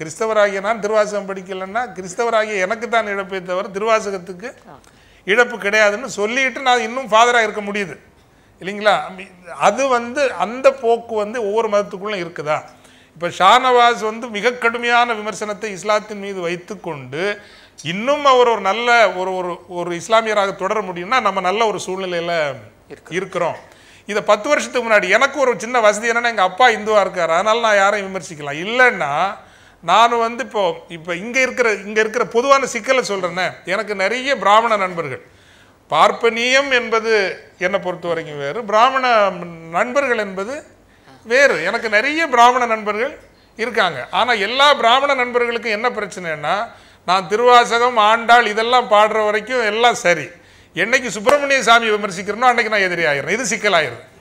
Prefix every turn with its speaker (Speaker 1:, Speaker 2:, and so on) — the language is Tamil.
Speaker 1: கிறிஸ்தவராகிய நான் திருவாசகம் படிக்கலைன்னா கிறிஸ்தவராகிய எனக்கு தான் இழப்பே தவிர திருவாசகத்துக்கு இழப்பு கிடையாதுன்னு சொல்லிட்டு நான் இன்னும் ஃபாதராக இருக்க முடியுது இல்லைங்களா அது வந்து அந்த போக்கு வந்து ஒவ்வொரு மதத்துக்குள்ளே இருக்குதா இப்போ ஷானவாஸ் வந்து மிக கடுமையான விமர்சனத்தை இஸ்லாத்தின் மீது வைத்துக்கொண்டு இன்னும் அவர் ஒரு நல்ல ஒரு ஒரு ஒரு இஸ்லாமியராக தொடர முடியும்னா நம்ம நல்ல ஒரு சூழ்நிலையில் இருக்கிறோம் இதை பத்து வருஷத்துக்கு முன்னாடி எனக்கு ஒரு சின்ன வசதி என்னென்னா எங்கள் அப்பா இந்துவாக இருக்கார் அதனால் நான் யாரையும் விமர்சிக்கலாம் இல்லைன்னா நான் வந்து இப்போ இப்போ இங்கே இருக்கிற இங்கே இருக்கிற பொதுவான சிக்கலை சொல்கிறேன்னே எனக்கு நிறைய பிராமண நண்பர்கள் பார்ப்பனியம் என்பது என்னை பொறுத்த வரைக்கும் வேறு பிராமண நண்பர்கள் என்பது வேறு எனக்கு நிறைய பிராமண நண்பர்கள் இருக்காங்க ஆனால் எல்லா பிராமண நண்பர்களுக்கும் என்ன பிரச்சனைன்னா நான் திருவாசகம் ஆண்டாள் இதெல்லாம் பாடுற வரைக்கும் எல்லாம் சரி என்னைக்கு சுப்பிரமணிய சாமி விமர்சிக்கிறேன்னோ அன்றைக்கி நான் எதிரி ஆயிடுறேன் இது சிக்கலாயிரும்